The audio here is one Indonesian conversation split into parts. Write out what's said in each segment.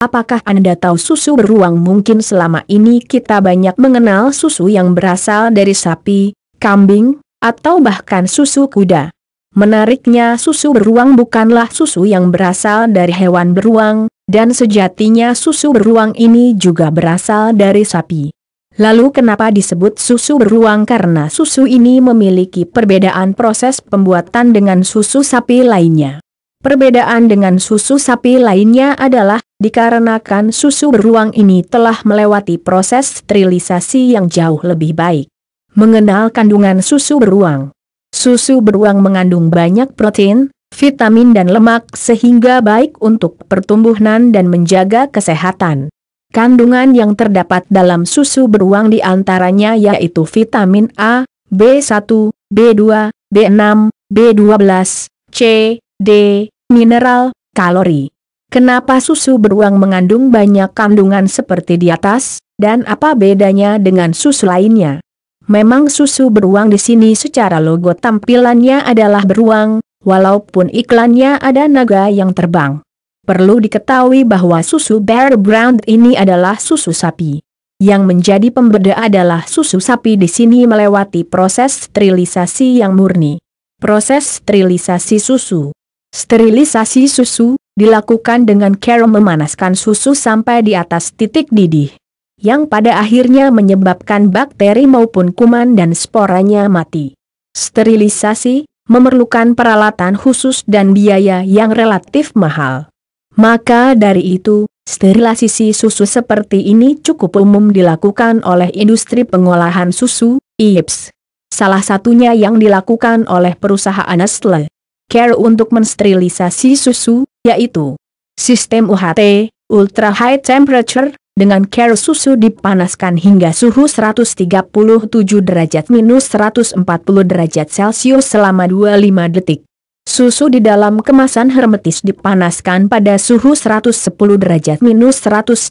Apakah Anda tahu susu beruang mungkin selama ini kita banyak mengenal susu yang berasal dari sapi, kambing, atau bahkan susu kuda? Menariknya susu beruang bukanlah susu yang berasal dari hewan beruang, dan sejatinya susu beruang ini juga berasal dari sapi. Lalu kenapa disebut susu beruang karena susu ini memiliki perbedaan proses pembuatan dengan susu sapi lainnya. Perbedaan dengan susu sapi lainnya adalah, dikarenakan susu beruang ini telah melewati proses sterilisasi yang jauh lebih baik. Mengenal kandungan susu beruang. Susu beruang mengandung banyak protein, vitamin dan lemak sehingga baik untuk pertumbuhan dan menjaga kesehatan. Kandungan yang terdapat dalam susu beruang diantaranya yaitu vitamin A, B1, B2, B6, B12, C, D. Mineral, kalori. Kenapa susu beruang mengandung banyak kandungan seperti di atas, dan apa bedanya dengan susu lainnya? Memang susu beruang di sini secara logo tampilannya adalah beruang, walaupun iklannya ada naga yang terbang. Perlu diketahui bahwa susu Bear Brand ini adalah susu sapi. Yang menjadi pembeda adalah susu sapi di sini melewati proses sterilisasi yang murni. Proses sterilisasi susu Sterilisasi susu, dilakukan dengan cara memanaskan susu sampai di atas titik didih. Yang pada akhirnya menyebabkan bakteri maupun kuman dan sporanya mati. Sterilisasi, memerlukan peralatan khusus dan biaya yang relatif mahal. Maka dari itu, sterilisasi susu seperti ini cukup umum dilakukan oleh industri pengolahan susu, IPS. E Salah satunya yang dilakukan oleh perusahaan Nestle care untuk mensterilisasi susu, yaitu sistem UHT, ultra high temperature, dengan care susu dipanaskan hingga suhu 137 derajat minus 140 derajat Celcius selama 25 detik. Susu di dalam kemasan hermetis dipanaskan pada suhu 110 derajat minus 121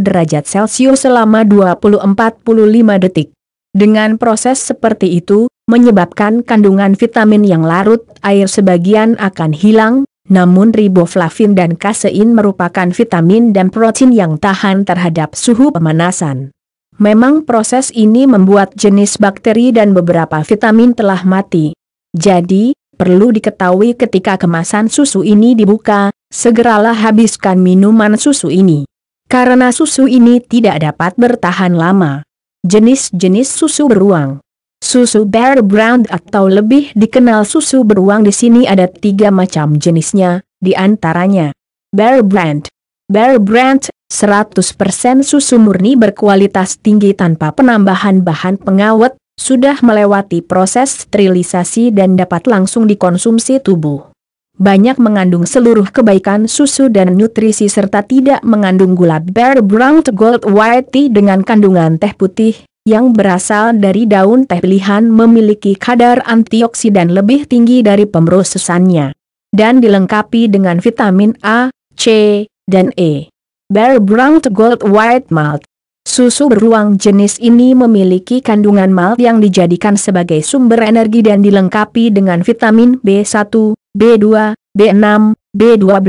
derajat Celcius selama 20-45 detik. Dengan proses seperti itu, menyebabkan kandungan vitamin yang larut air sebagian akan hilang, namun riboflavin dan kasein merupakan vitamin dan protein yang tahan terhadap suhu pemanasan. Memang proses ini membuat jenis bakteri dan beberapa vitamin telah mati. Jadi, perlu diketahui ketika kemasan susu ini dibuka, segeralah habiskan minuman susu ini. Karena susu ini tidak dapat bertahan lama. Jenis-jenis susu beruang. Susu Bear Brand atau lebih dikenal susu beruang di sini ada tiga macam jenisnya, di antaranya Bear Brand. Bear Brand, 100% susu murni berkualitas tinggi tanpa penambahan bahan pengawet, sudah melewati proses sterilisasi dan dapat langsung dikonsumsi tubuh banyak mengandung seluruh kebaikan susu dan nutrisi serta tidak mengandung gula Bear Brown Gold White Tea dengan kandungan teh putih, yang berasal dari daun teh pilihan memiliki kadar antioksidan lebih tinggi dari pemrosesannya. Dan dilengkapi dengan vitamin A, C, dan E. Bear Brown Gold White Malt Susu beruang jenis ini memiliki kandungan malt yang dijadikan sebagai sumber energi dan dilengkapi dengan vitamin B1, B2, B6, B12.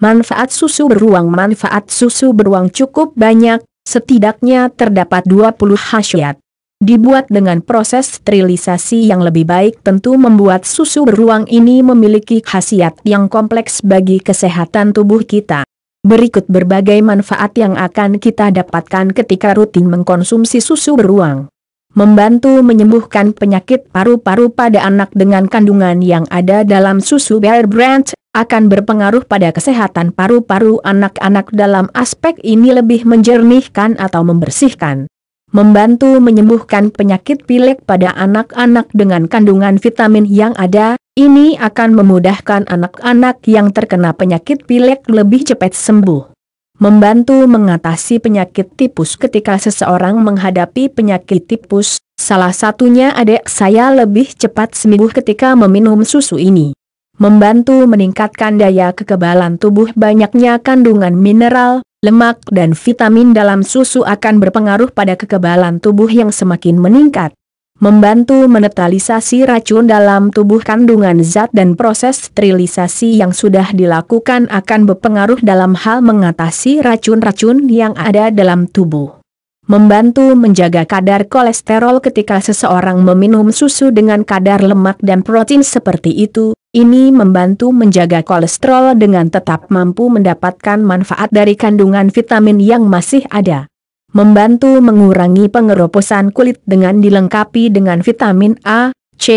Manfaat susu beruang Manfaat susu beruang cukup banyak, setidaknya terdapat 20 khasiat. Dibuat dengan proses sterilisasi yang lebih baik tentu membuat susu beruang ini memiliki khasiat yang kompleks bagi kesehatan tubuh kita. Berikut berbagai manfaat yang akan kita dapatkan ketika rutin mengkonsumsi susu beruang membantu menyembuhkan penyakit paru-paru pada anak dengan kandungan yang ada dalam susu Bear Brand, akan berpengaruh pada kesehatan paru-paru anak-anak dalam aspek ini lebih menjernihkan atau membersihkan. Membantu menyembuhkan penyakit pilek pada anak-anak dengan kandungan vitamin yang ada, ini akan memudahkan anak-anak yang terkena penyakit pilek lebih cepat sembuh membantu mengatasi penyakit tipus ketika seseorang menghadapi penyakit tipus, salah satunya adik saya lebih cepat sembuh ketika meminum susu ini. Membantu meningkatkan daya kekebalan tubuh banyaknya kandungan mineral, lemak dan vitamin dalam susu akan berpengaruh pada kekebalan tubuh yang semakin meningkat membantu menetralisasi racun dalam tubuh kandungan zat dan proses sterilisasi yang sudah dilakukan akan berpengaruh dalam hal mengatasi racun-racun yang ada dalam tubuh. Membantu menjaga kadar kolesterol ketika seseorang meminum susu dengan kadar lemak dan protein seperti itu, ini membantu menjaga kolesterol dengan tetap mampu mendapatkan manfaat dari kandungan vitamin yang masih ada membantu mengurangi pengeroposan kulit dengan dilengkapi dengan vitamin A, C,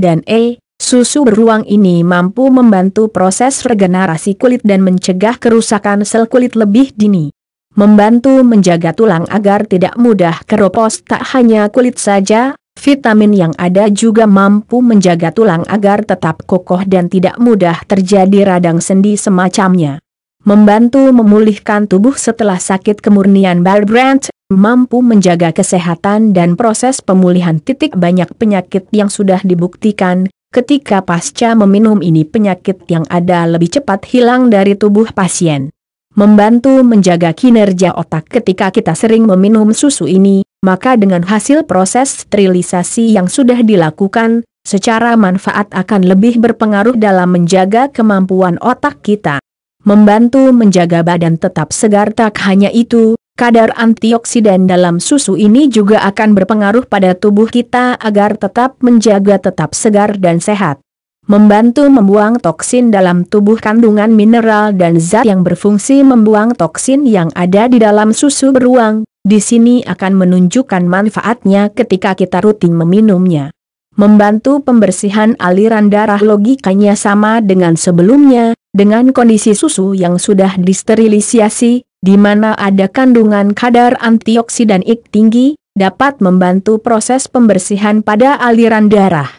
dan E. Susu beruang ini mampu membantu proses regenerasi kulit dan mencegah kerusakan sel kulit lebih dini. Membantu menjaga tulang agar tidak mudah keropos tak hanya kulit saja, Vitamin yang ada juga mampu menjaga tulang agar tetap kokoh dan tidak mudah terjadi radang sendi semacamnya membantu memulihkan tubuh setelah sakit kemurnian Barbrandt, mampu menjaga kesehatan dan proses pemulihan titik banyak penyakit yang sudah dibuktikan, ketika pasca meminum ini penyakit yang ada lebih cepat hilang dari tubuh pasien. Membantu menjaga kinerja otak ketika kita sering meminum susu ini, maka dengan hasil proses sterilisasi yang sudah dilakukan, secara manfaat akan lebih berpengaruh dalam menjaga kemampuan otak kita membantu menjaga badan tetap segar tak hanya itu, kadar antioksidan dalam susu ini juga akan berpengaruh pada tubuh kita agar tetap menjaga tetap segar dan sehat. Membantu membuang toksin dalam tubuh kandungan mineral dan zat yang berfungsi membuang toksin yang ada di dalam susu beruang, di sini akan menunjukkan manfaatnya ketika kita rutin meminumnya membantu pembersihan aliran darah logikanya sama dengan sebelumnya, dengan kondisi susu yang sudah disterilisasi, di mana ada kandungan kadar antioksidan ik tinggi, dapat membantu proses pembersihan pada aliran darah.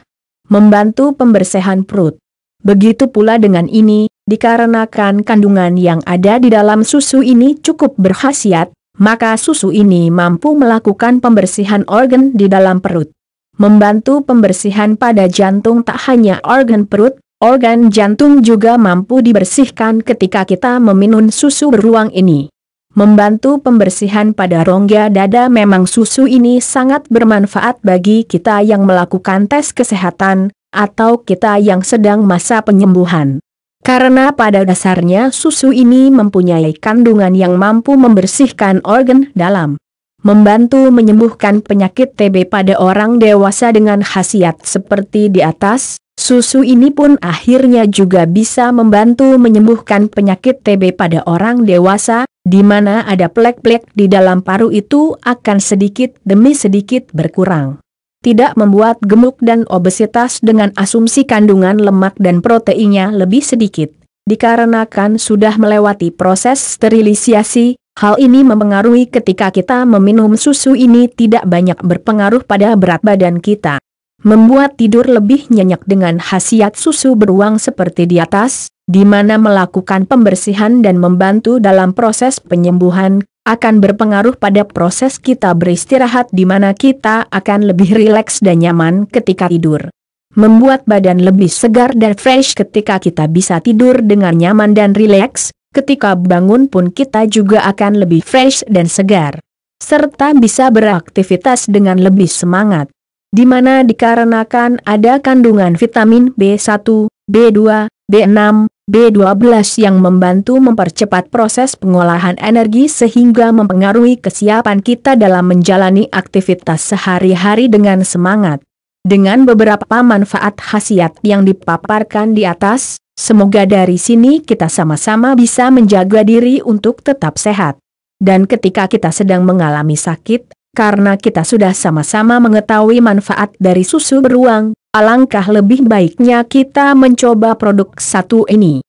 Membantu pembersihan perut. Begitu pula dengan ini, dikarenakan kandungan yang ada di dalam susu ini cukup berkhasiat, maka susu ini mampu melakukan pembersihan organ di dalam perut. Membantu pembersihan pada jantung tak hanya organ perut, Organ jantung juga mampu dibersihkan ketika kita meminum susu beruang ini. Membantu pembersihan pada rongga dada memang susu ini sangat bermanfaat bagi kita yang melakukan tes kesehatan, atau kita yang sedang masa penyembuhan. Karena pada dasarnya susu ini mempunyai kandungan yang mampu membersihkan organ dalam. Membantu menyembuhkan penyakit TB pada orang dewasa dengan khasiat seperti di atas, Susu ini pun akhirnya juga bisa membantu menyembuhkan penyakit TB pada orang dewasa, di mana ada plek-plek di dalam paru itu akan sedikit demi sedikit berkurang. Tidak membuat gemuk dan obesitas dengan asumsi kandungan lemak dan proteinnya lebih sedikit. Dikarenakan sudah melewati proses sterilisasi, hal ini mempengaruhi ketika kita meminum susu ini tidak banyak berpengaruh pada berat badan kita membuat tidur lebih nyenyak dengan khasiat susu beruang seperti di atas, di mana melakukan pembersihan dan membantu dalam proses penyembuhan, akan berpengaruh pada proses kita beristirahat di mana kita akan lebih rileks dan nyaman ketika tidur. Membuat badan lebih segar dan fresh ketika kita bisa tidur dengan nyaman dan rileks, ketika bangun pun kita juga akan lebih fresh dan segar. Serta bisa beraktivitas dengan lebih semangat di mana dikarenakan ada kandungan vitamin B1, B2, B6, B12 yang membantu mempercepat proses pengolahan energi sehingga mempengaruhi kesiapan kita dalam menjalani aktivitas sehari-hari dengan semangat. Dengan beberapa manfaat khasiat yang dipaparkan di atas, semoga dari sini kita sama-sama bisa menjaga diri untuk tetap sehat. Dan ketika kita sedang mengalami sakit karena kita sudah sama-sama mengetahui manfaat dari susu beruang, alangkah lebih baiknya kita mencoba produk satu ini.